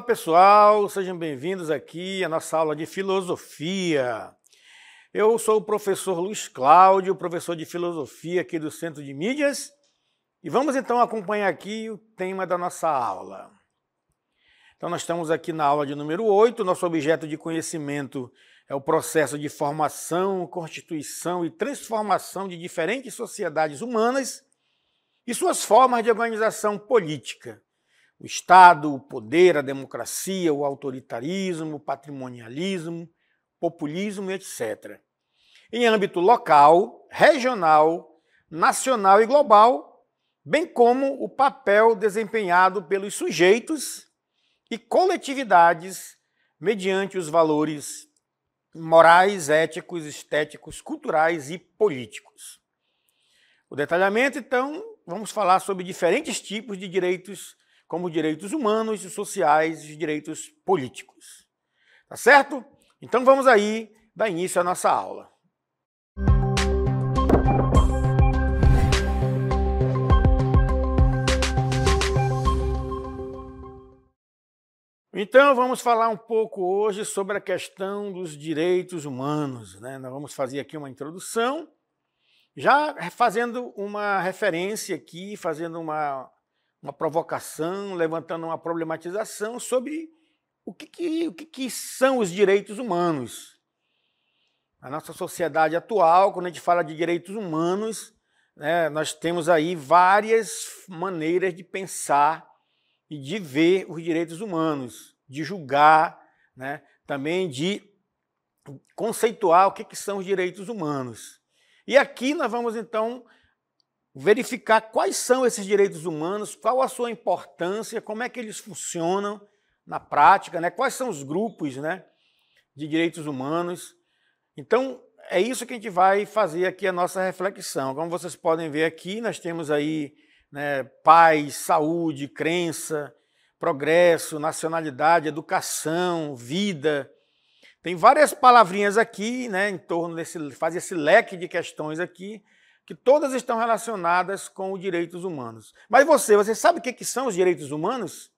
Olá pessoal, sejam bem-vindos aqui à nossa aula de filosofia. Eu sou o professor Luiz Cláudio, professor de filosofia aqui do Centro de Mídias, e vamos então acompanhar aqui o tema da nossa aula. Então, nós estamos aqui na aula de número 8. Nosso objeto de conhecimento é o processo de formação, constituição e transformação de diferentes sociedades humanas e suas formas de organização política o Estado, o poder, a democracia, o autoritarismo, o patrimonialismo, populismo, etc. Em âmbito local, regional, nacional e global, bem como o papel desempenhado pelos sujeitos e coletividades mediante os valores morais, éticos, estéticos, culturais e políticos. O detalhamento, então, vamos falar sobre diferentes tipos de direitos como direitos humanos e sociais e direitos políticos. Tá certo? Então vamos aí dar início à nossa aula. Então, vamos falar um pouco hoje sobre a questão dos direitos humanos. Né? Nós vamos fazer aqui uma introdução, já fazendo uma referência aqui, fazendo uma, uma provocação, levantando uma problematização sobre o que, que o que, que são os direitos humanos. A nossa sociedade atual, quando a gente fala de direitos humanos, né, nós temos aí várias maneiras de pensar e de ver os direitos humanos, de julgar, né, também de conceituar o que, que são os direitos humanos. E aqui nós vamos então verificar quais são esses direitos humanos, qual a sua importância, como é que eles funcionam na prática, né? quais são os grupos né, de direitos humanos. Então, é isso que a gente vai fazer aqui a nossa reflexão. Como vocês podem ver aqui, nós temos aí né, paz, saúde, crença, progresso, nacionalidade, educação, vida. Tem várias palavrinhas aqui, né, em torno desse, faz esse leque de questões aqui, que todas estão relacionadas com os direitos humanos. Mas você, você sabe o que, são os direitos humanos?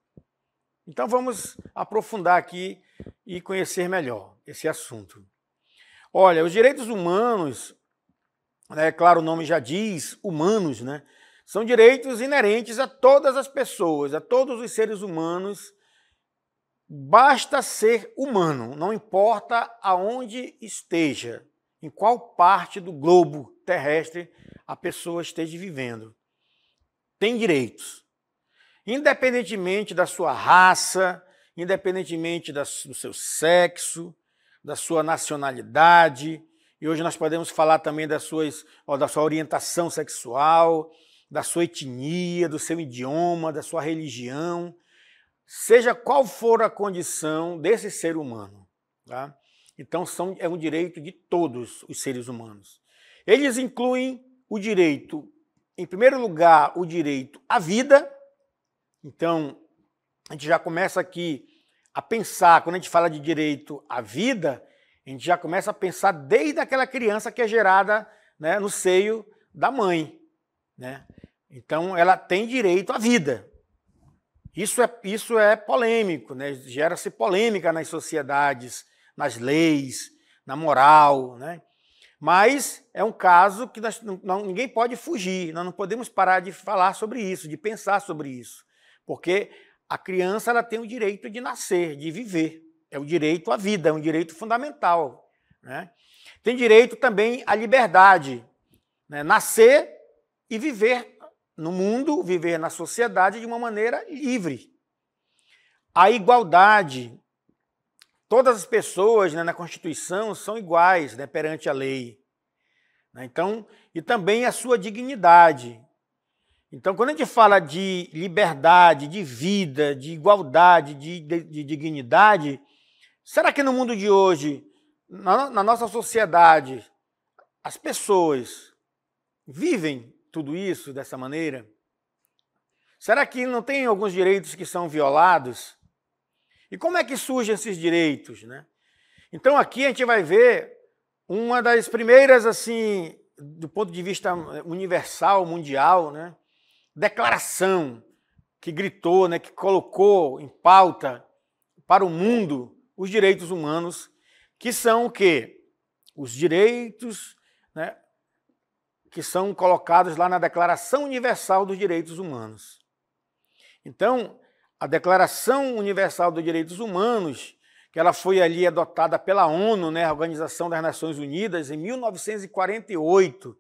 Então vamos aprofundar aqui e conhecer melhor esse assunto. Olha, os direitos humanos, é claro, o nome já diz, humanos, né? São direitos inerentes a todas as pessoas, a todos os seres humanos. Basta ser humano, não importa aonde esteja em qual parte do globo terrestre a pessoa esteja vivendo. Tem direitos. Independentemente da sua raça, independentemente do seu sexo, da sua nacionalidade, e hoje nós podemos falar também das suas, ó, da sua orientação sexual, da sua etnia, do seu idioma, da sua religião, seja qual for a condição desse ser humano. Tá? Então, são, é um direito de todos os seres humanos. Eles incluem o direito, em primeiro lugar, o direito à vida. Então, a gente já começa aqui a pensar, quando a gente fala de direito à vida, a gente já começa a pensar desde aquela criança que é gerada né, no seio da mãe. Né? Então, ela tem direito à vida. Isso é, isso é polêmico, né? gera-se polêmica nas sociedades nas leis, na moral, né? Mas é um caso que nós, não, ninguém pode fugir, nós não podemos parar de falar sobre isso, de pensar sobre isso, porque a criança ela tem o direito de nascer, de viver, é o direito à vida, é um direito fundamental. Né? Tem direito também à liberdade, né? nascer e viver no mundo, viver na sociedade de uma maneira livre. A igualdade, todas as pessoas né, na Constituição são iguais né, perante a lei. Né? Então, e também a sua dignidade. Então, quando a gente fala de liberdade, de vida, de igualdade, de, de, de dignidade, será que no mundo de hoje, na, na nossa sociedade, as pessoas vivem tudo isso dessa maneira? Será que não tem alguns direitos que são violados? E como é que surgem esses direitos, né? Então aqui a gente vai ver uma das primeiras assim, do ponto de vista universal, mundial, né? Declaração que gritou, né, que colocou em pauta para o mundo os direitos humanos, que são o quê? Os direitos, né, que são colocados lá na Declaração Universal dos Direitos Humanos. Então, a Declaração Universal dos Direitos Humanos, que ela foi ali adotada pela ONU, né, a Organização das Nações Unidas, em 1948.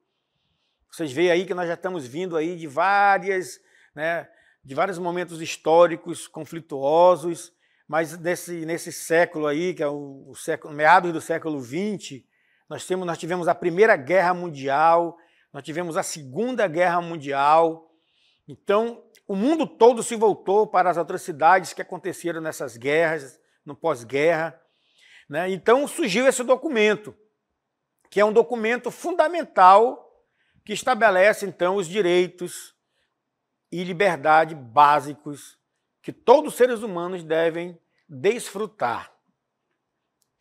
Vocês veem aí que nós já estamos vindo aí de várias, né, de vários momentos históricos conflituosos, mas nesse, nesse século aí, que é o, o século, meados do século XX, nós, temos, nós tivemos a Primeira Guerra Mundial, nós tivemos a Segunda Guerra Mundial. Então, o mundo todo se voltou para as atrocidades que aconteceram nessas guerras, no pós-guerra. Né? Então surgiu esse documento, que é um documento fundamental que estabelece então os direitos e liberdade básicos que todos os seres humanos devem desfrutar.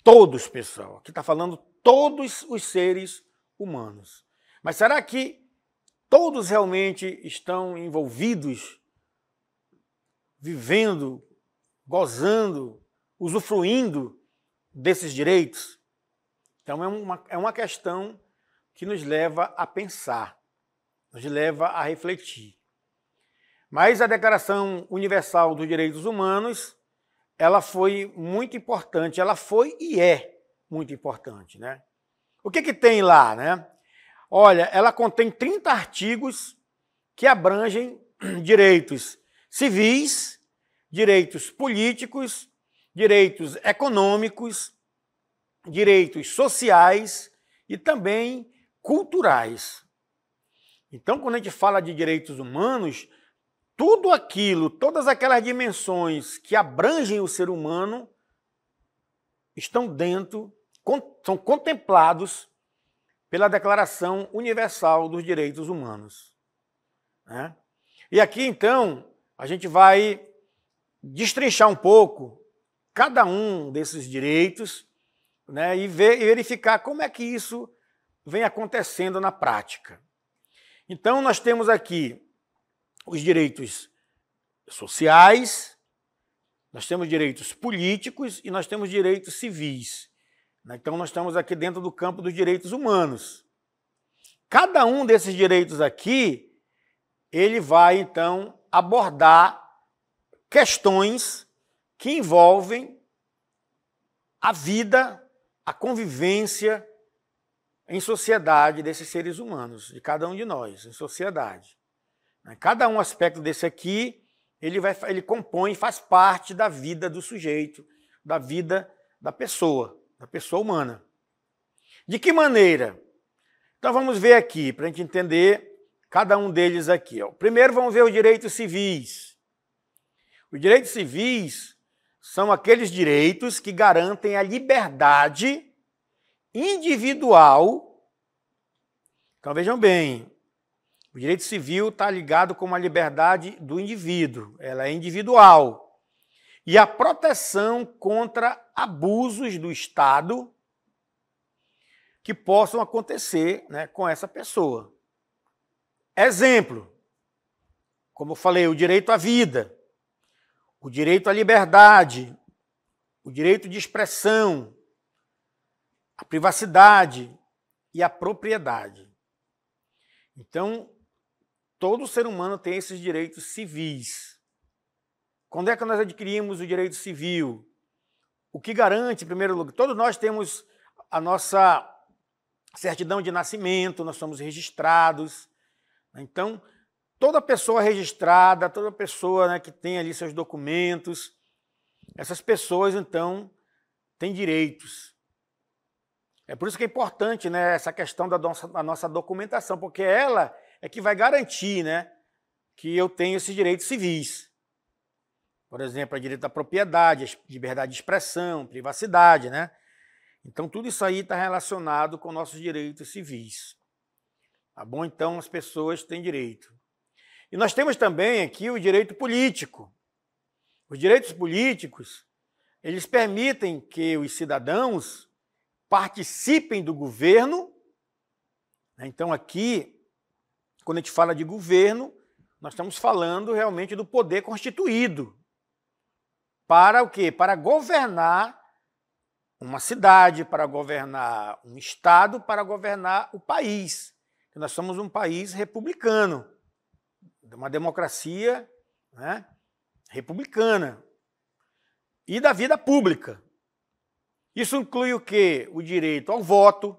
Todos, pessoal, aqui está falando todos os seres humanos. Mas será que todos realmente estão envolvidos, vivendo, gozando, usufruindo desses direitos? Então é uma, é uma questão que nos leva a pensar, nos leva a refletir. Mas a Declaração Universal dos Direitos Humanos, ela foi muito importante, ela foi e é muito importante, né? O que que tem lá, né? Olha, ela contém 30 artigos que abrangem direitos civis, direitos políticos, direitos econômicos, direitos sociais e também culturais. Então, quando a gente fala de direitos humanos, tudo aquilo, todas aquelas dimensões que abrangem o ser humano estão dentro, são contemplados pela Declaração Universal dos Direitos Humanos. Né? E aqui, então, a gente vai destrinchar um pouco cada um desses direitos né, e, ver, e verificar como é que isso vem acontecendo na prática. Então, nós temos aqui os direitos sociais, nós temos direitos políticos e nós temos direitos civis. Né? Então, nós estamos aqui dentro do campo dos direitos humanos. Cada um desses direitos aqui, ele vai, então, abordar questões que envolvem a vida, a convivência em sociedade desses seres humanos, de cada um de nós, em sociedade. Né? Cada um aspecto desse aqui, ele, vai, ele compõe, faz parte da vida do sujeito, da vida da pessoa da pessoa humana. De que maneira? Então vamos ver aqui, para a gente entender cada um deles aqui. Ó. Primeiro vamos ver os direitos civis. Os direitos civis são aqueles direitos que garantem a liberdade individual. Então vejam bem, o direito civil está ligado com a liberdade do indivíduo, ela é individual e a proteção contra abusos do Estado que possam acontecer né, com essa pessoa. Exemplo, como eu falei, o direito à vida, o direito à liberdade, o direito de expressão, a privacidade e a propriedade. Então, todo ser humano tem esses direitos civis. Quando é que nós adquirimos o direito civil? O que garante, em primeiro lugar, todos nós temos a nossa certidão de nascimento, nós somos registrados. Né? Então, toda pessoa registrada, toda pessoa né, que tem ali seus documentos, essas pessoas, então, têm direitos. É por isso que é importante né, essa questão da nossa, da nossa documentação, porque ela é que vai garantir né, que eu tenho esses direitos civis. Por exemplo, a direito à propriedade, a liberdade de expressão, privacidade, né? Então, tudo isso aí está relacionado com nossos direitos civis. Tá bom? Então, as pessoas têm direito. E nós temos também aqui o direito político. Os direitos políticos, eles permitem que os cidadãos participem do governo. Né? Então, aqui, quando a gente fala de governo, nós estamos falando realmente do poder constituído, para o quê? Para governar uma cidade, para governar um estado, para governar o país. Nós somos um país republicano, uma democracia né, republicana e da vida pública. Isso inclui o quê? O direito ao voto.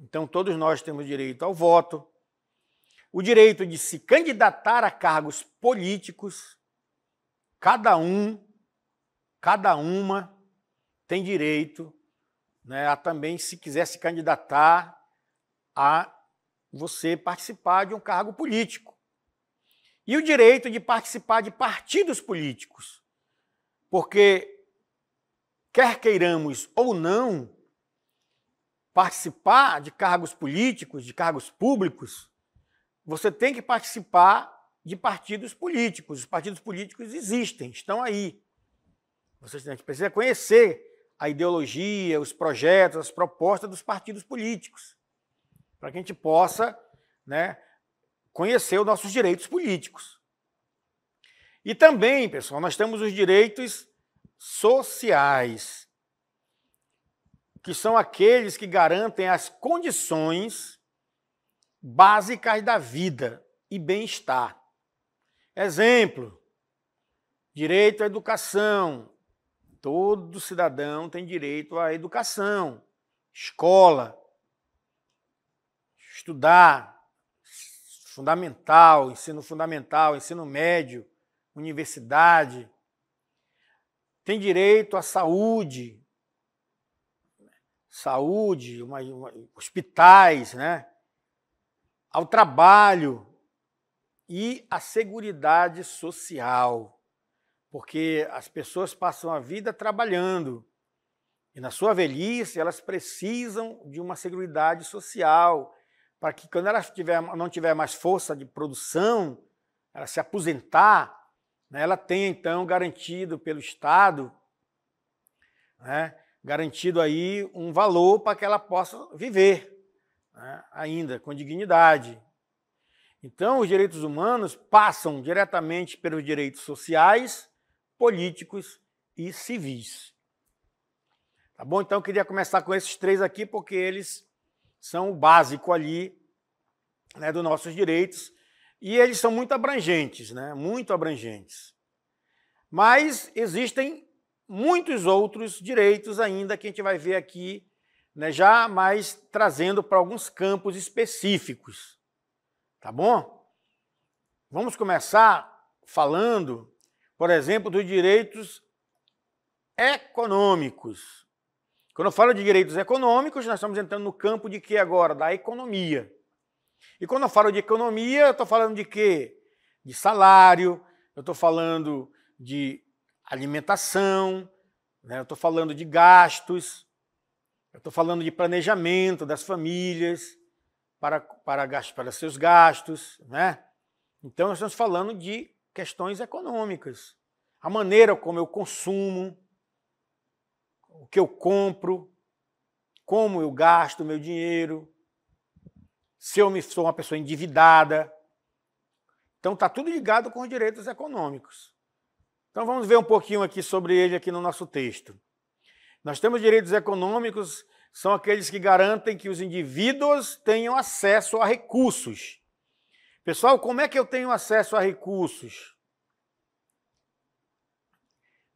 Então, todos nós temos direito ao voto. O direito de se candidatar a cargos políticos, cada um cada uma tem direito né, a também, se quiser se candidatar, a você participar de um cargo político. E o direito de participar de partidos políticos. Porque, quer queiramos ou não, participar de cargos políticos, de cargos públicos, você tem que participar de partidos políticos. Os partidos políticos existem, estão aí vocês precisa conhecer a ideologia, os projetos, as propostas dos partidos políticos, para que a gente possa né, conhecer os nossos direitos políticos. E também, pessoal, nós temos os direitos sociais, que são aqueles que garantem as condições básicas da vida e bem-estar. Exemplo: direito à educação, Todo cidadão tem direito à educação, escola, estudar, fundamental, ensino fundamental, ensino médio, universidade. Tem direito à saúde, saúde, uma, uma, hospitais, né? ao trabalho e à segurança social porque as pessoas passam a vida trabalhando e na sua velhice elas precisam de uma seguridade social para que quando elas tiver, não tiver mais força de produção, ela se aposentar, né, ela tenha então garantido pelo Estado, né, garantido aí um valor para que ela possa viver né, ainda com dignidade. Então os direitos humanos passam diretamente pelos direitos sociais políticos e civis. Tá bom? Então eu queria começar com esses três aqui, porque eles são o básico ali né, dos nossos direitos e eles são muito abrangentes, né? Muito abrangentes. Mas existem muitos outros direitos ainda que a gente vai ver aqui, né, já mais trazendo para alguns campos específicos. Tá bom? Vamos começar falando por exemplo, dos direitos econômicos. Quando eu falo de direitos econômicos, nós estamos entrando no campo de que agora? Da economia. E quando eu falo de economia, eu estou falando de quê? De salário, eu estou falando de alimentação, né? eu estou falando de gastos, eu estou falando de planejamento das famílias para, para, para seus gastos. Né? Então, nós estamos falando de questões econômicas. A maneira como eu consumo, o que eu compro, como eu gasto meu dinheiro, se eu me sou uma pessoa endividada. Então está tudo ligado com os direitos econômicos. Então vamos ver um pouquinho aqui sobre ele aqui no nosso texto. Nós temos direitos econômicos, são aqueles que garantem que os indivíduos tenham acesso a recursos Pessoal, como é que eu tenho acesso a recursos?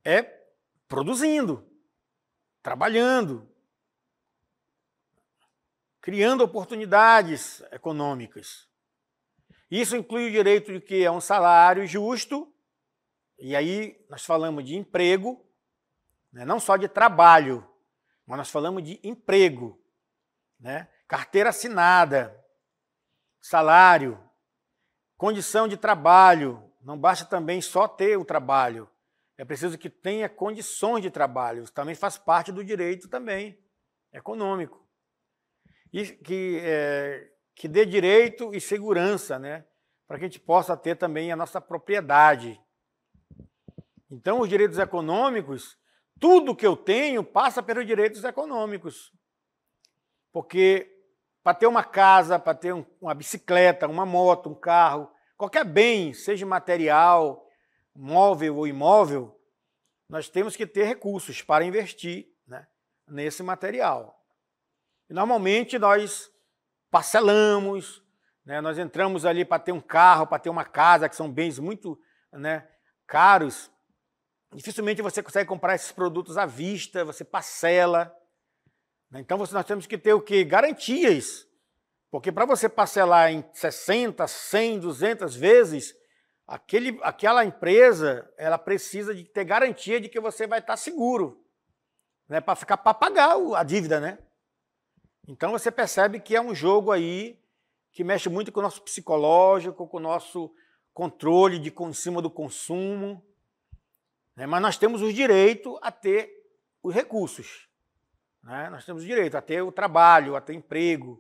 É produzindo, trabalhando, criando oportunidades econômicas. Isso inclui o direito de que é um salário justo, e aí nós falamos de emprego, né? não só de trabalho, mas nós falamos de emprego, né? carteira assinada, salário, Condição de trabalho. Não basta também só ter o trabalho. É preciso que tenha condições de trabalho. Isso também faz parte do direito também econômico. E que, é, que dê direito e segurança, né? para que a gente possa ter também a nossa propriedade. Então, os direitos econômicos, tudo que eu tenho passa pelos direitos econômicos. Porque para ter uma casa, para ter uma bicicleta, uma moto, um carro, qualquer bem, seja material, móvel ou imóvel, nós temos que ter recursos para investir né, nesse material. normalmente nós parcelamos, né, nós entramos ali para ter um carro, para ter uma casa, que são bens muito né, caros. Dificilmente você consegue comprar esses produtos à vista, você parcela. Né. Então nós temos que ter o que? Garantias porque para você parcelar em 60, 100, 200 vezes, aquele, aquela empresa ela precisa de ter garantia de que você vai estar tá seguro, né, para ficar para pagar a dívida, né? Então você percebe que é um jogo aí que mexe muito com o nosso psicológico, com o nosso controle de em cima do consumo, né? mas nós temos o direito a ter os recursos, né? nós temos o direito a ter o trabalho, a ter emprego,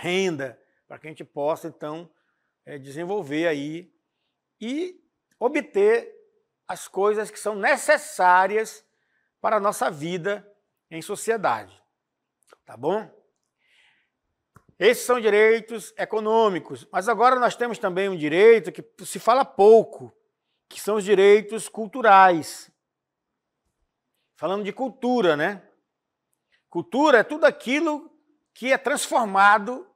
renda, para que a gente possa, então, é, desenvolver aí e obter as coisas que são necessárias para a nossa vida em sociedade. Tá bom? Esses são direitos econômicos, mas agora nós temos também um direito que se fala pouco, que são os direitos culturais. Falando de cultura, né? Cultura é tudo aquilo que é transformado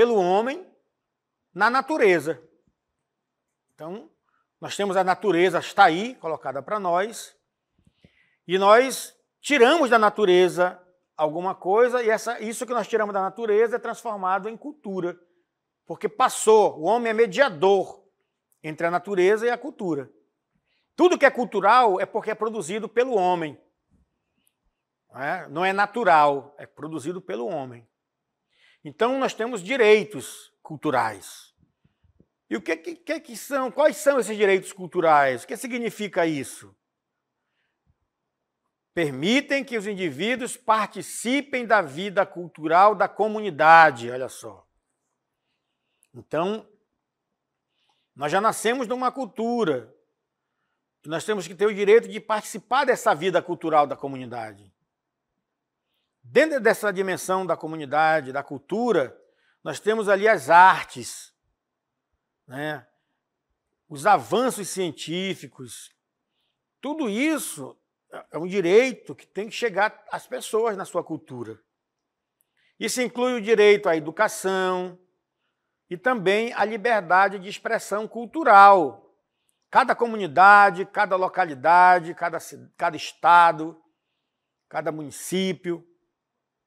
pelo homem na natureza. Então, nós temos a natureza, está aí, colocada para nós, e nós tiramos da natureza alguma coisa, e essa, isso que nós tiramos da natureza é transformado em cultura. Porque passou, o homem é mediador entre a natureza e a cultura. Tudo que é cultural é porque é produzido pelo homem. Não é, não é natural, é produzido pelo homem. Então nós temos direitos culturais. E o que, é que, é que são? Quais são esses direitos culturais? O que significa isso? Permitem que os indivíduos participem da vida cultural da comunidade, olha só. Então, nós já nascemos numa cultura. Nós temos que ter o direito de participar dessa vida cultural da comunidade. Dentro dessa dimensão da comunidade, da cultura, nós temos ali as artes, né? os avanços científicos. Tudo isso é um direito que tem que chegar às pessoas na sua cultura. Isso inclui o direito à educação e também à liberdade de expressão cultural. Cada comunidade, cada localidade, cada, cada estado, cada município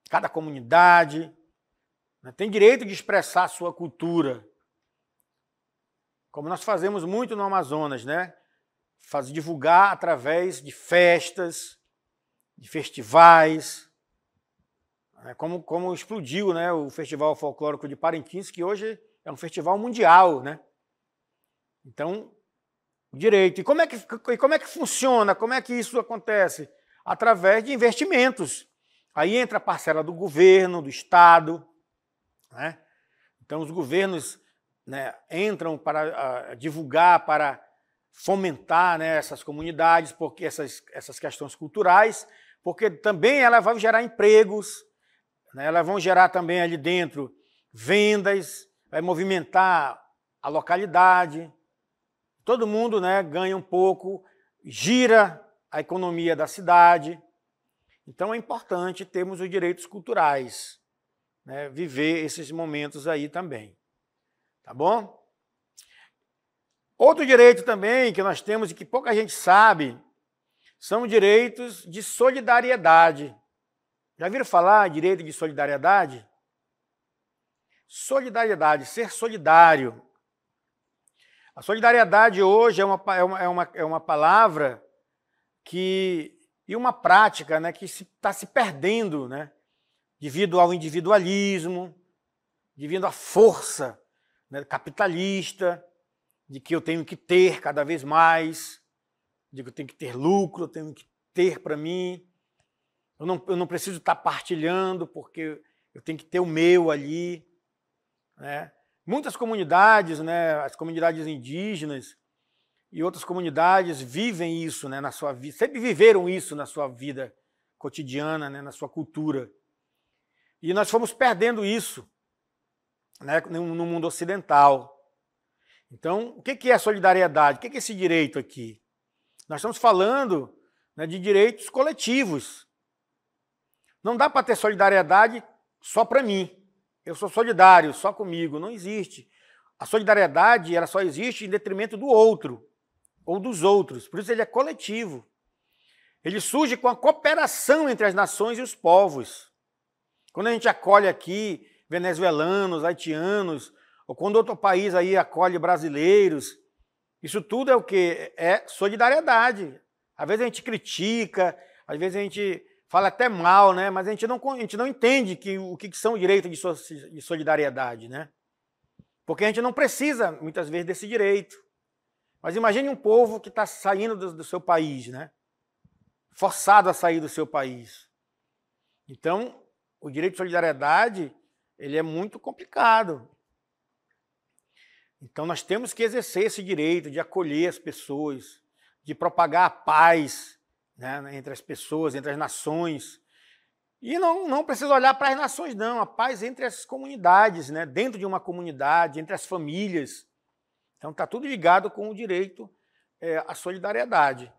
cada comunidade né, tem direito de expressar sua cultura. Como nós fazemos muito no Amazonas, né? Faz, divulgar através de festas, de festivais. Né, como, como explodiu né, o Festival Folclórico de Parintins, que hoje é um festival mundial. Né? Então, direito. E como, é que, e como é que funciona? Como é que isso acontece? Através de investimentos. Aí entra a parcela do governo, do Estado. Né? Então, os governos né, entram para uh, divulgar, para fomentar né, essas comunidades, porque essas, essas questões culturais, porque também elas vão gerar empregos, né, elas vão gerar também ali dentro vendas, vai movimentar a localidade. Todo mundo né, ganha um pouco, gira a economia da cidade. Então é importante termos os direitos culturais, né? viver esses momentos aí também. Tá bom? Outro direito também que nós temos e que pouca gente sabe são direitos de solidariedade. Já viram falar direito de solidariedade? Solidariedade, ser solidário. A solidariedade hoje é uma, é, é uma, é uma palavra que e uma prática né, que está se, tá se, perdendo né, devido ao individualismo, devido à força né, capitalista, de que eu tenho que ter cada vez mais, de que eu tenho que ter lucro, eu tenho que ter para mim, eu não, eu não preciso estar tá partilhando porque eu tenho que ter o meu ali. Né? Muitas comunidades, né, as comunidades indígenas, e outras comunidades vivem isso né, na sua vida, sempre viveram isso na sua vida cotidiana, né, na sua cultura. E nós fomos perdendo isso né, no mundo ocidental. Então, o que é solidariedade? O que é esse direito aqui? Nós estamos falando né, de direitos coletivos. Não dá para ter solidariedade só para mim. Eu sou solidário, só comigo. Não existe. A solidariedade ela só existe em detrimento do outro ou dos outros. Por isso ele é coletivo. Ele surge com a cooperação entre as nações e os povos. Quando a gente acolhe aqui venezuelanos, haitianos, ou quando outro país aí acolhe brasileiros, isso tudo é o que é solidariedade. Às vezes a gente critica, às vezes a gente fala até mal, né? Mas a gente não, a gente não entende que, o que são direitos de solidariedade, né? Porque a gente não precisa muitas vezes desse direito. Mas imagine um povo que está saindo do, do, seu país, né? Forçado a sair do seu país. Então, o direito de solidariedade ele é muito complicado. Então, nós temos que exercer esse direito de acolher as pessoas, de propagar a paz né, entre as pessoas, entre as nações. E não, não precisa olhar para as nações, não. A paz entre as comunidades, né? dentro de uma comunidade, entre as famílias. Então está tudo ligado com o direito é, à solidariedade.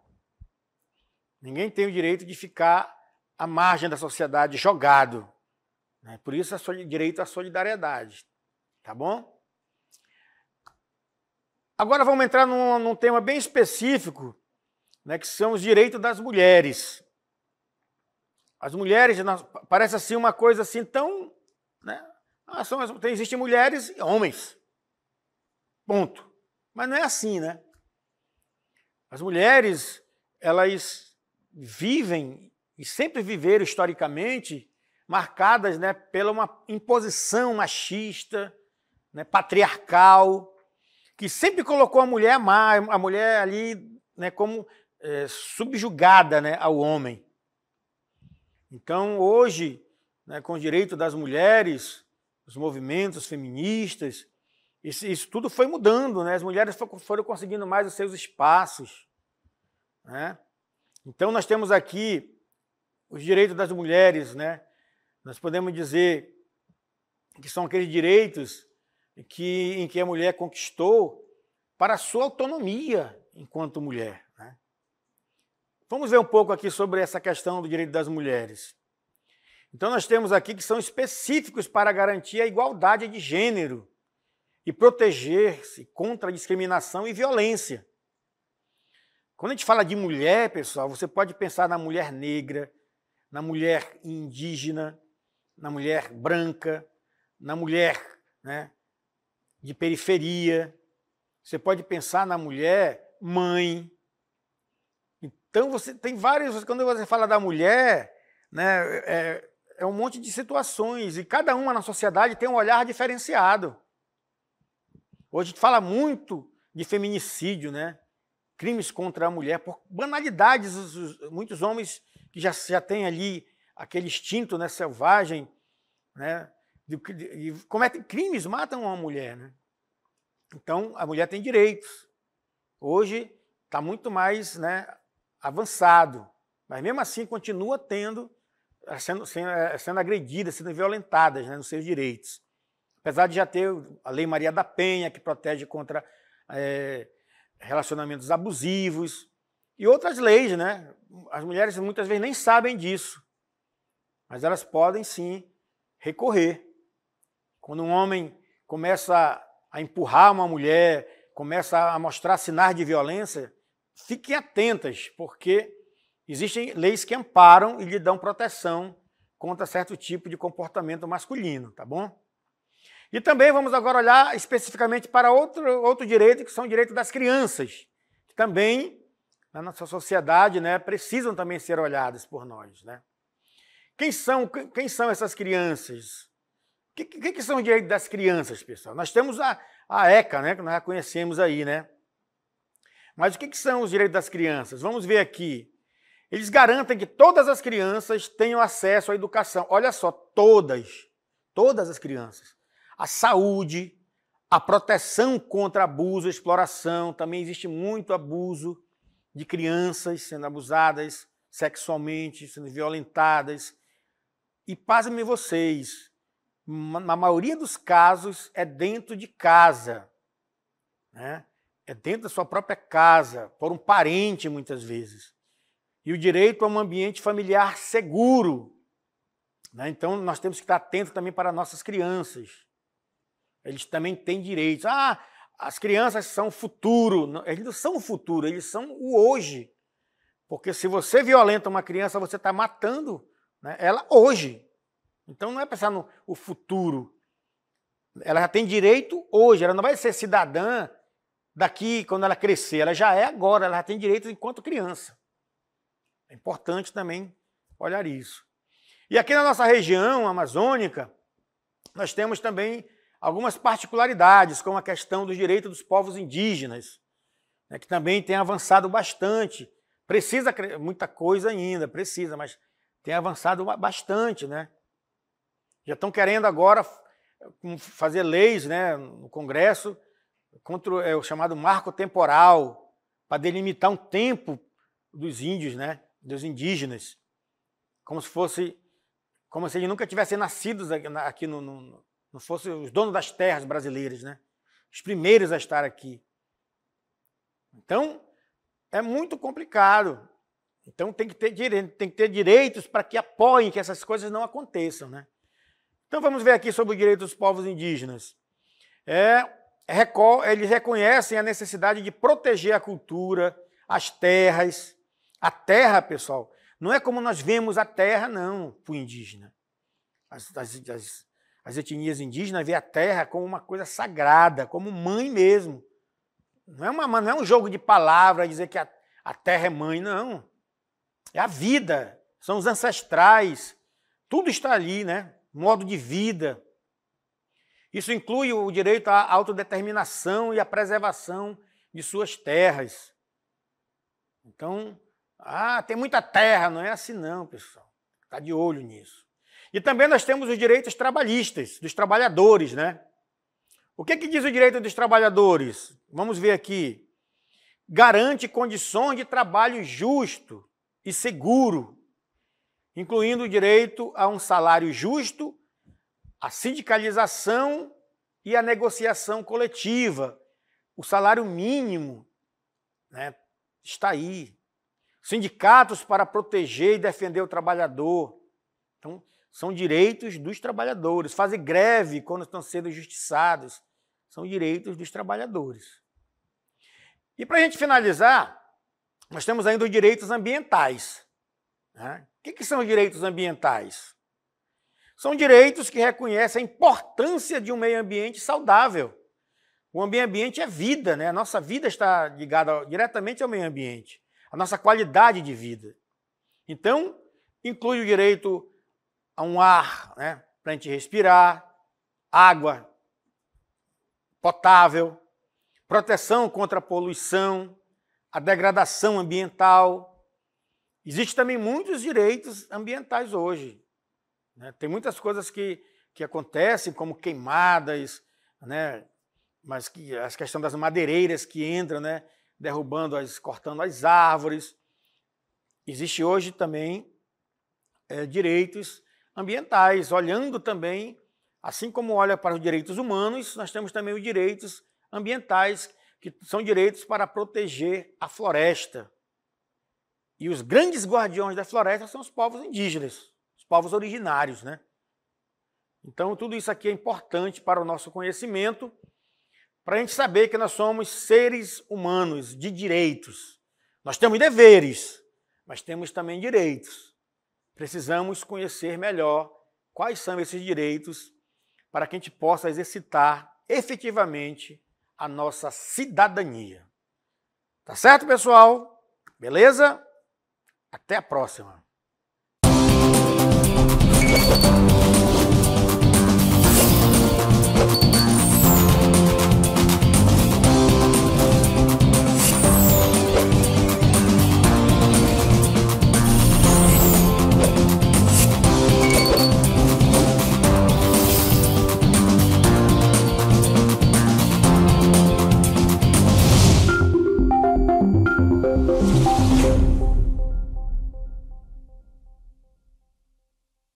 Ninguém tem o direito de ficar à margem da sociedade, jogado. Né? Por isso, o direito à solidariedade. Tá bom? Agora vamos entrar num, num tema bem específico, né, que são os direitos das mulheres. As mulheres, parece assim uma coisa assim tão. Né, ah, são, tem, existem mulheres e homens. Ponto. Mas não é assim, né? As mulheres, elas vivem e sempre viveram historicamente marcadas né, pela uma imposição machista, né, patriarcal, que sempre colocou a mulher má, a mulher ali né, como é, subjugada né, ao homem. Então, hoje, né, com o direito das mulheres, os movimentos feministas, isso, isso tudo foi mudando, né? As mulheres foram conseguindo mais os seus espaços, né? Então nós temos aqui os direitos das mulheres, né? Nós podemos dizer que são aqueles direitos que, em que a mulher conquistou para a sua autonomia enquanto mulher. Né? Vamos ver um pouco aqui sobre essa questão do direito das mulheres. Então, nós temos aqui que são específicos para garantir a igualdade de gênero e proteger-se contra discriminação e violência. Quando a gente fala de mulher, pessoal, você pode pensar na mulher negra, na mulher indígena, na mulher branca, na mulher né, de periferia. Você pode pensar na mulher mãe. Então você tem vários. Quando você fala da mulher, né, é, é um monte de situações e cada uma na sociedade tem um olhar diferenciado. Hoje fala muito de feminicídio, né? crimes contra a mulher, por banalidades, muitos homens que já, já têm ali aquele instinto né, selvagem, né, de, de, de, cometem crimes, matam uma mulher. Né? Então, a mulher tem direitos. Hoje está muito mais né, avançado, mas mesmo assim continua tendo, sendo, sendo, eh, sendo agredidas, sendo violentadas né, nos seus direitos. Apesar de já ter a Lei Maria da Penha, que protege contra é, relacionamentos abusivos e outras leis, né? As mulheres muitas vezes nem sabem disso, mas elas podem sim recorrer. Quando um homem começa a empurrar uma mulher, começa a mostrar sinais de violência, fiquem atentas, porque existem leis que amparam e lhe dão proteção contra certo tipo de comportamento masculino, tá bom? E também vamos agora olhar especificamente para outro, outro direito, que são o direito das crianças, que também na nossa sociedade né, precisam também ser olhadas por nós. Né? Quem, são, quem são essas crianças? O que, que, que, são os direitos das crianças, pessoal? Nós temos a, a ECA, né, que nós conhecemos aí, né? Mas o que, que são os direitos das crianças? Vamos ver aqui. Eles garantem que todas as crianças tenham acesso à educação. Olha só, todas, todas as crianças a saúde, a proteção contra abuso, exploração. Também existe muito abuso de crianças sendo abusadas sexualmente, sendo violentadas. E pasmem vocês, na maioria dos casos é dentro de casa, né? é dentro da sua própria casa, por um parente muitas vezes. E o direito a é um ambiente familiar seguro. Né? Então, nós temos que estar atentos também para nossas crianças. Eles também têm direitos. Ah, as crianças são o futuro. eles não são o futuro, eles são o hoje. Porque se você violenta uma criança, você está matando né, ela hoje. Então não é pensar no o futuro. Ela já tem direito hoje, ela não vai ser cidadã daqui quando ela crescer, ela já é agora, ela já tem direito enquanto criança. É importante também olhar isso. E aqui na nossa região amazônica, nós temos também algumas particularidades, como a questão dos direitos dos povos indígenas, né, que também tem avançado bastante. Precisa muita coisa ainda, precisa, mas tem avançado bastante, né? Já estão querendo agora fazer leis, né, no Congresso contra é, o chamado marco temporal para delimitar um tempo dos índios, né, dos indígenas, como se fosse como se eles nunca tivessem nascido aqui no, no não fossem os donos das terras brasileiras, né? Os primeiros a estar aqui. Então, é muito complicado. Então, tem que ter, tem que ter direitos para que apoiem que essas coisas não aconteçam, né? Então, vamos ver aqui sobre o direito dos povos indígenas. É, eles reconhecem a necessidade de proteger a cultura, as terras. A terra, pessoal, não é como nós vemos a terra, não, para o indígena. As, as, as, as etnias indígenas vê a terra como uma coisa sagrada, como mãe mesmo. Não é, uma, não é um jogo de palavras dizer que a, a terra é mãe, não. É a vida, são os ancestrais, tudo está ali, né? Modo de vida. Isso inclui o direito à autodeterminação e à preservação de suas terras. Então, ah, tem muita terra, não é assim não, pessoal. Está de olho nisso. E também nós temos os direitos trabalhistas, dos trabalhadores, né? O que, que diz o direito dos trabalhadores? Vamos ver aqui. Garante condições de trabalho justo e seguro, incluindo o direito a um salário justo, a sindicalização e a negociação coletiva. O salário mínimo né, está aí. Sindicatos para proteger e defender o trabalhador. Então, são direitos dos trabalhadores. Fazer greve quando estão sendo injustiçados. São direitos dos trabalhadores. E para a gente finalizar, nós temos ainda os direitos ambientais. Né? O que, que são os direitos ambientais? São direitos que reconhecem a importância de um meio ambiente saudável. O meio ambiente é vida, né? A nossa vida está ligada diretamente ao meio ambiente, a nossa qualidade de vida. Então, inclui o direito a um ar né, para a gente respirar, água potável, proteção contra a poluição, a degradação ambiental. Existem também muitos direitos ambientais hoje. Né? Tem muitas coisas que, que acontecem, como queimadas, né? mas que, as questão das madeireiras que entram, né? derrubando, as, cortando as árvores. Existe hoje também é, direitos ambientais, olhando também, assim como olha para os direitos humanos, nós temos também os direitos ambientais, que são direitos para proteger a floresta. E os grandes guardiões da floresta são os povos indígenas, os povos originários, né? Então, tudo isso aqui é importante para o nosso conhecimento, para a gente saber que nós somos seres humanos de direitos. Nós temos deveres, mas temos também direitos precisamos conhecer melhor quais são esses direitos para que a gente possa exercitar efetivamente a nossa cidadania. Tá certo, pessoal? Beleza? Até a próxima.